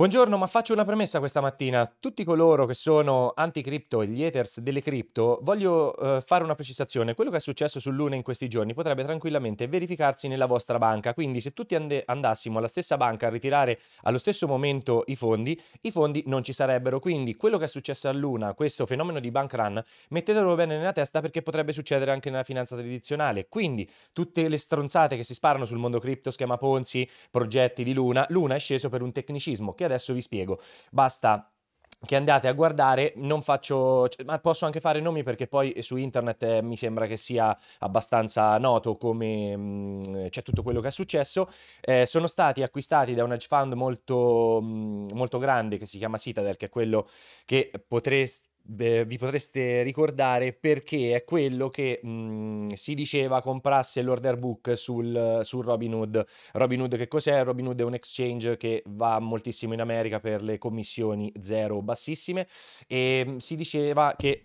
Buongiorno, ma faccio una premessa questa mattina. Tutti coloro che sono anti-cripto e gli haters delle cripto, voglio eh, fare una precisazione. Quello che è successo su Luna in questi giorni potrebbe tranquillamente verificarsi nella vostra banca. Quindi, se tutti and- andassimo alla stessa banca a ritirare allo stesso momento i fondi, i fondi non ci sarebbero. Quindi, quello che è successo a Luna, questo fenomeno di bank run, mettetelo bene nella testa perché potrebbe succedere anche nella finanza tradizionale. Quindi, tutte le stronzate che si sparano sul mondo cripto, schema Ponzi, progetti di Luna, Luna è sceso per un tecnicismo che adesso vi spiego. Basta che andate a guardare, non faccio, cioè, ma posso anche fare nomi perché poi su internet eh, mi sembra che sia abbastanza noto come mh, mm, c'è tutto quello che è successo, eh, sono stati acquistati da un hedge fund molto, mm, molto grande che si chiama Citadel, che è quello che potreste beh, vi potreste ricordare perché è quello che mh, mhmm, si diceva comprasse l'order book sul, sul Robinhood. Robinhood che cos'è? Robinhood è un exchange che va moltissimo in America per le commissioni zero bassissime e mh, mhmm, si diceva che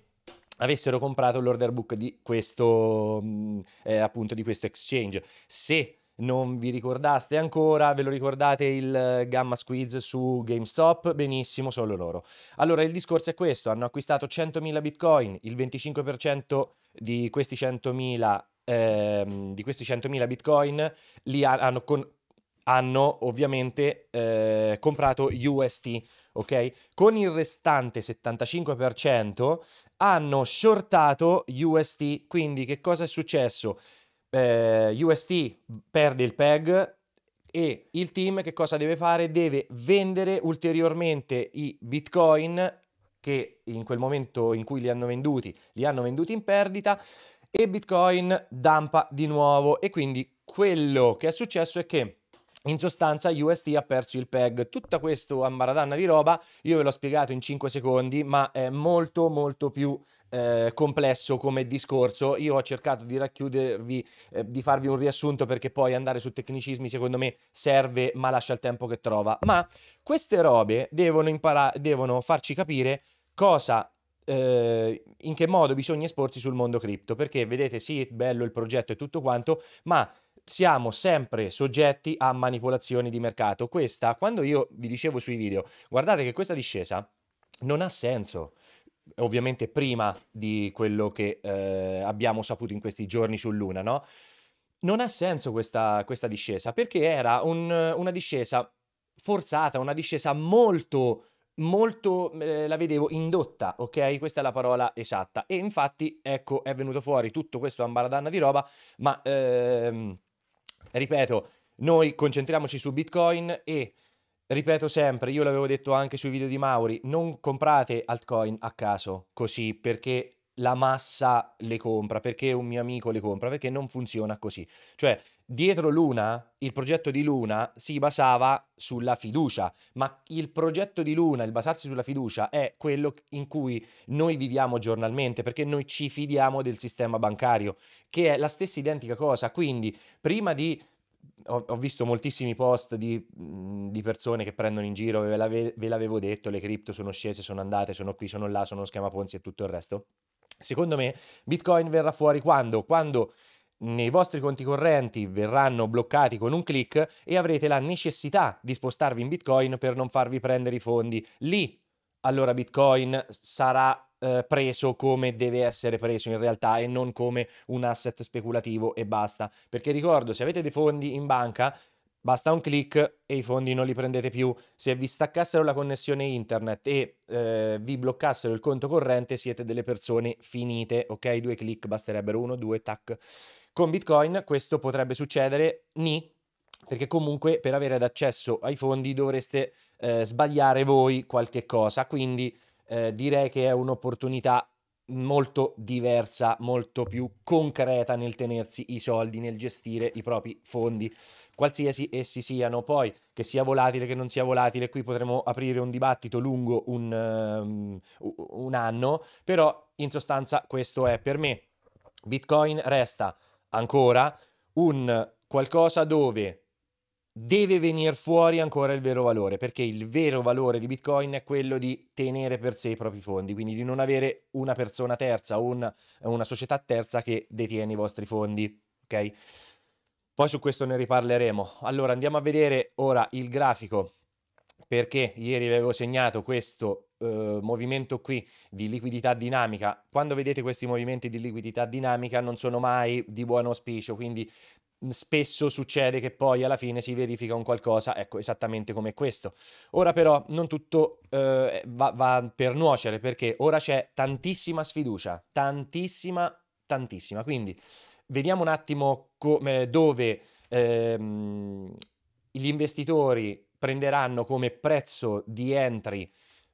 avessero comprato l'order book di questo, mh, mhmm, eh, appunto, di questo exchange. Se non vi ricordaste ancora, ve lo ricordate il eh, Gamma Squeeze su GameStop? Benissimo, solo loro. Allora il discorso è questo, hanno acquistato 100.000 bitcoin, il 25% di questi 100.000, ehm, di questi 100.000 bitcoin li ha, hanno, con, hanno, ovviamente eh, comprato UST, ok? Con il restante 75% hanno shortato UST, quindi che cosa è successo? eh, UST perde il PEG e il team che cosa deve fare? Deve vendere ulteriormente i bitcoin che in quel momento in cui li hanno venduti, li hanno venduti in perdita e bitcoin dampa di nuovo e quindi quello che è successo è che in sostanza UST ha perso il PEG. Tutta questa ambaradanna di roba io ve l'ho spiegato in 5 secondi, ma è molto molto più eh, complesso come discorso. Io ho cercato di racchiudervi, eh, di farvi un riassunto perché poi andare su tecnicismi secondo me serve ma lascia il tempo che trova. Ma queste robe devono, impara- devono farci capire cosa eh, in che modo bisogna esporsi sul mondo cripto perché vedete sì è bello il progetto e tutto quanto ma siamo sempre soggetti a manipolazioni di mercato questa quando io vi dicevo sui video guardate che questa discesa non ha senso ovviamente prima di quello che eh, abbiamo saputo in questi giorni su Luna, no? Non ha senso questa, questa discesa, perché era un, una discesa forzata, una discesa molto, molto, eh, la vedevo indotta, ok? Questa è la parola esatta. E infatti, ecco, è venuto fuori tutto questo ambaradanna di roba, ma ehm, ripeto, noi concentriamoci su Bitcoin e Ripeto sempre, io l'avevo detto anche sui video di Mauri, non comprate altcoin a caso così perché la massa le compra, perché un mio amico le compra, perché non funziona così. Cioè, dietro Luna, il progetto di Luna si basava sulla fiducia, ma il progetto di Luna, il basarsi sulla fiducia, è quello in cui noi viviamo giornalmente, perché noi ci fidiamo del sistema bancario, che è la stessa identica cosa. Quindi, prima di ho, ho visto moltissimi post di, di, persone che prendono in giro, ve, l'ave, ve l'avevo detto, le cripto sono scese, sono andate, sono qui, sono là, sono schema Ponzi e tutto il resto. Secondo me Bitcoin verrà fuori quando? Quando nei vostri conti correnti verranno bloccati con un click e avrete la necessità di spostarvi in Bitcoin per non farvi prendere i fondi. Lì allora Bitcoin sarà eh, preso come deve essere preso in realtà e non come un asset speculativo e basta. Perché ricordo, se avete dei fondi in banca, Basta un clic e i fondi non li prendete più. Se vi staccassero la connessione internet e eh, vi bloccassero il conto corrente, siete delle persone finite, ok? Due clic basterebbero, uno, due, tac. Con Bitcoin questo potrebbe succedere, ni, perché comunque per avere accesso ai fondi dovreste eh, sbagliare voi qualche cosa, quindi eh, direi che è un'opportunità molto diversa, molto più concreta nel tenersi i soldi, nel gestire i propri fondi, qualsiasi essi siano. Poi che sia volatile, che non sia volatile, qui potremo aprire un dibattito lungo un, um, un anno, però in sostanza questo è per me. Bitcoin resta ancora un qualcosa dove deve venire fuori ancora il vero valore, perché il vero valore di Bitcoin è quello di tenere per sé i propri fondi, quindi di non avere una persona terza, un, una società terza che detiene i vostri fondi, ok? Poi su questo ne riparleremo. Allora andiamo a vedere ora il grafico, perché ieri avevo segnato questo eh, movimento qui di liquidità dinamica. Quando vedete questi movimenti di liquidità dinamica non sono mai di buon auspicio, quindi spesso succede che poi alla fine si verifica un qualcosa, ecco, esattamente come questo. Ora però non tutto eh, va, va per nuocere perché ora c'è tantissima sfiducia, tantissima, tantissima. Quindi vediamo un attimo come, dove ehm, gli investitori prenderanno come prezzo di entry,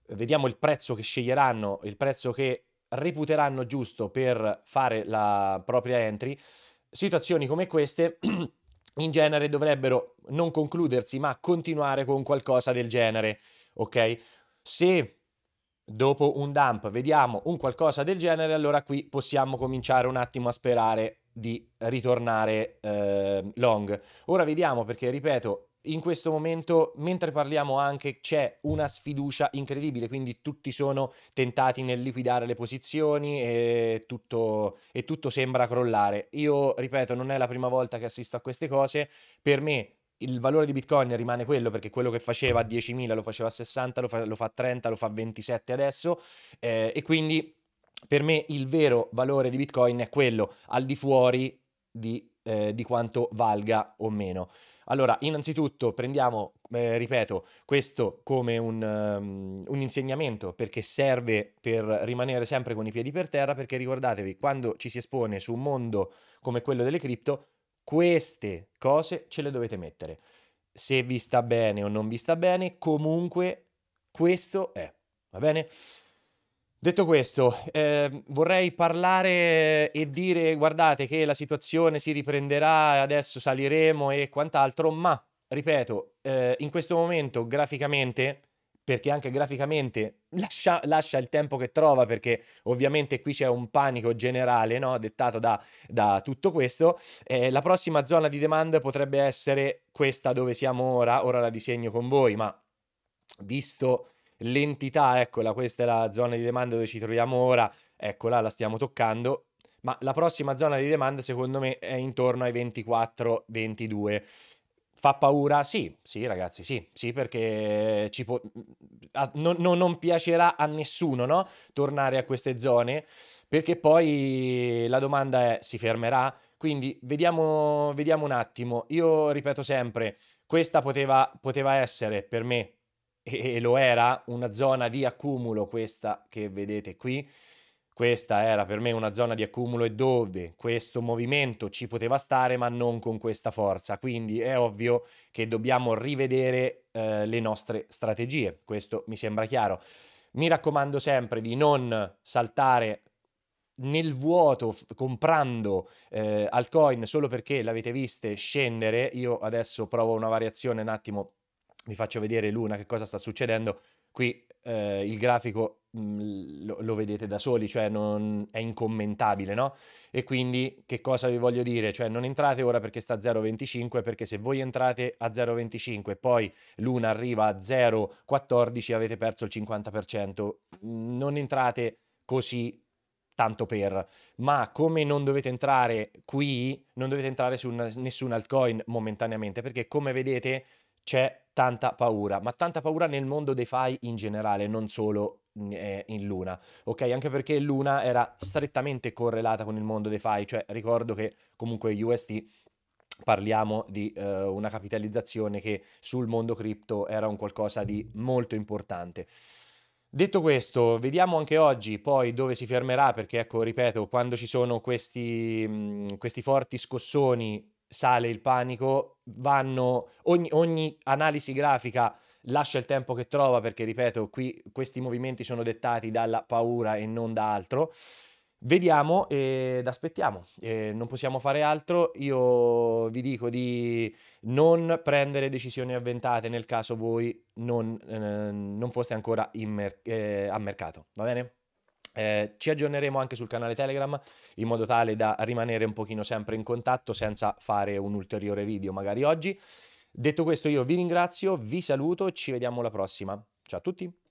vediamo il prezzo che sceglieranno, il prezzo che reputeranno giusto per fare la propria entry situazioni come queste in genere dovrebbero non concludersi ma continuare con qualcosa del genere, ok? Se dopo un dump vediamo un qualcosa del genere, allora qui possiamo cominciare un attimo a sperare di ritornare eh, long. Ora vediamo perché, ripeto, in questo momento, mentre parliamo anche, c'è una sfiducia incredibile, quindi tutti sono tentati nel liquidare le posizioni e tutto, e tutto sembra crollare. Io, ripeto, non è la prima volta che assisto a queste cose, per me il valore di Bitcoin rimane quello perché quello che faceva a 10.000 lo faceva a 60, lo fa, lo fa a 30, lo fa a 27 adesso eh, e quindi per me il vero valore di Bitcoin è quello al di fuori di eh, di quanto valga o meno. Allora, innanzitutto prendiamo, eh, ripeto, questo come un, um, un, insegnamento perché serve per rimanere sempre con i piedi per terra, perché ricordatevi, quando ci si espone su un mondo come quello delle cripto, queste cose ce le dovete mettere. Se vi sta bene o non vi sta bene, comunque questo è, va bene? Detto questo, eh, vorrei parlare e dire, guardate che la situazione si riprenderà, adesso saliremo e quant'altro, ma, ripeto, eh, in questo momento graficamente, perché anche graficamente lascia, lascia, il tempo che trova, perché ovviamente qui c'è un panico generale no? dettato da, da, tutto questo, eh, la prossima zona di demand potrebbe essere questa dove siamo ora, ora la disegno con voi, ma visto l'entità, eccola, questa è la zona di domanda dove ci troviamo ora, eccola, la stiamo toccando, ma la prossima zona di domanda secondo me è intorno ai 24-22. Fa paura? Sì, sì ragazzi, sì, sì perché ci può... non, non, non piacerà a nessuno no? tornare a queste zone, perché poi la domanda è si fermerà? Quindi vediamo, vediamo un attimo, io ripeto sempre, questa poteva, poteva essere per me e lo era, una zona di accumulo questa che vedete qui, questa era per me una zona di accumulo e dove questo movimento ci poteva stare ma non con questa forza, quindi è ovvio che dobbiamo rivedere eh, le nostre strategie, questo mi sembra chiaro. Mi raccomando sempre di non saltare nel vuoto comprando eh, altcoin solo perché l'avete viste scendere. Io adesso provo una variazione un attimo vi faccio vedere l'una che cosa sta succedendo. Qui eh, il grafico mh, mm, lo, lo, vedete da soli, cioè non, è incommentabile, no? E quindi che cosa vi voglio dire? Cioè non entrate ora perché sta a 0,25, perché se voi entrate a 0,25 e poi l'una arriva a 0,14 avete perso il 50%. Non entrate così tanto per, ma come non dovete entrare qui, non dovete entrare su una, nessun altcoin momentaneamente, perché come vedete c'è tanta paura, ma tanta paura nel mondo dei fai in generale, non solo mm, eh, in Luna, ok? Anche perché Luna era strettamente correlata con il mondo dei fai, cioè ricordo che comunque UST parliamo di eh, una capitalizzazione che sul mondo cripto era un qualcosa di molto importante. Detto questo, vediamo anche oggi poi dove si fermerà, perché ecco, ripeto, quando ci sono questi, mm, questi forti scossoni sale il panico, vanno, ogni, ogni analisi grafica lascia il tempo che trova perché, ripeto, qui questi movimenti sono dettati dalla paura e non da altro. Vediamo ed aspettiamo, eh, non possiamo fare altro, io vi dico di non prendere decisioni avventate nel caso voi non, eh, non foste ancora mer- eh, a mercato, va bene? Eh, ci aggiorneremo anche sul canale Telegram in modo tale da rimanere un pochino sempre in contatto senza fare un ulteriore video magari oggi. Detto questo io vi ringrazio, vi saluto, ci vediamo alla prossima. Ciao a tutti!